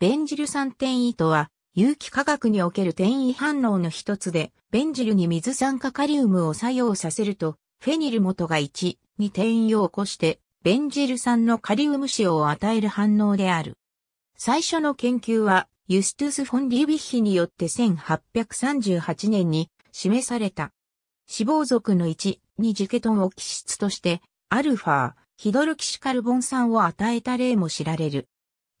ベンジル酸転移とは、有機化学における転移反応の一つで、ベンジルに水酸化カリウムを作用させると、フェニル元が1に転移を起こして、ベンジル酸のカリウム塩を与える反応である。最初の研究は、ユストゥス・フォン・リュビッヒによって1838年に示された。脂肪族の1にジケトンを基質として、アルファ、ヒドルキシカルボン酸を与えた例も知られる。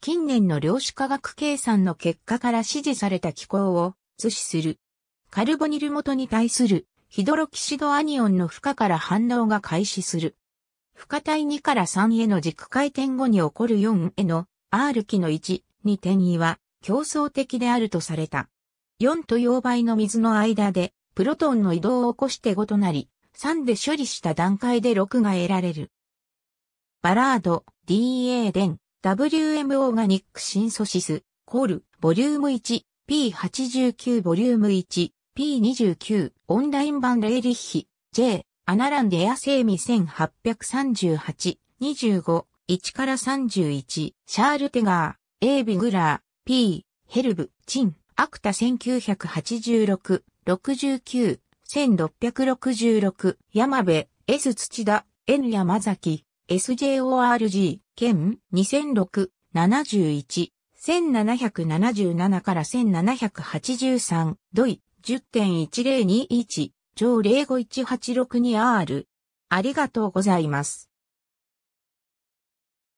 近年の量子化学計算の結果から指示された機構を図示する。カルボニル元に対するヒドロキシドアニオンの負荷から反応が開始する。負荷体2から3への軸回転後に起こる4への R 期の1に転移は競争的であるとされた。4と4倍の水の間でプロトンの移動を起こして5となり、3で処理した段階で6が得られる。バラード DA 電 WMO ガニックシンソシス、コール、ボリューム1、P89 ボリューム1、P29、オンライン版レイリッヒ、J、アナランデアセーミ1838、25、1から31、シャールテガー、A ビグラー、P、ヘルブ、チン、アクタ1986、69、1666、山部、S 土田、N 山崎、SJORG、県、2006、71、1777から1783、ドイ、10.1021、上05186 2R。ありがとうございます。